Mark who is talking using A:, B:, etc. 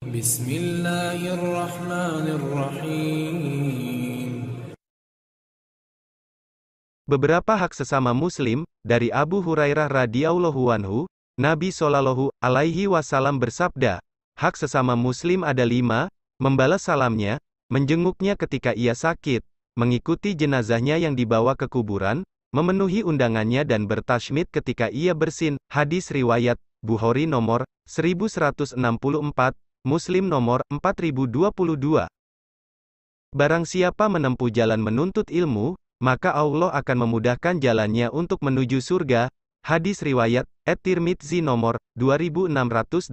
A: Bismillahirrahmanirrahim.
B: Beberapa hak sesama muslim dari Abu Hurairah radhiyallahu anhu, Nabi Shallallahu alaihi wasallam bersabda, hak sesama muslim ada lima, membalas salamnya, menjenguknya ketika ia sakit, mengikuti jenazahnya yang dibawa ke kuburan, memenuhi undangannya dan bertasmid ketika ia bersin. Hadis riwayat Bukhari nomor 1164 Muslim nomor 4022. Barang siapa menempuh jalan menuntut ilmu, maka Allah akan memudahkan jalannya untuk menuju surga. Hadis riwayat at-Tirmidzi nomor 2682.